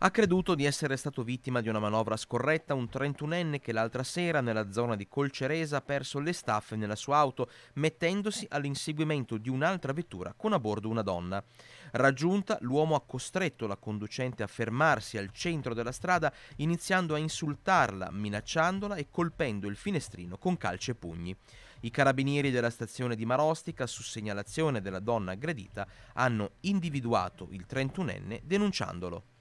ha creduto di essere stato vittima di una manovra scorretta un 31enne che l'altra sera nella zona di Colceresa ha perso le staffe nella sua auto mettendosi eh. all'inseguimento di un'altra vettura con a bordo una donna. Raggiunta, l'uomo ha costretto la conducente a fermarsi al centro della strada iniziando a insultarla, minacciandola e colpendo il finestrino con calci e pugni. I carabinieri della stazione di Marostica, su segnalazione della donna aggredita, hanno individuato il 31enne denunciandolo.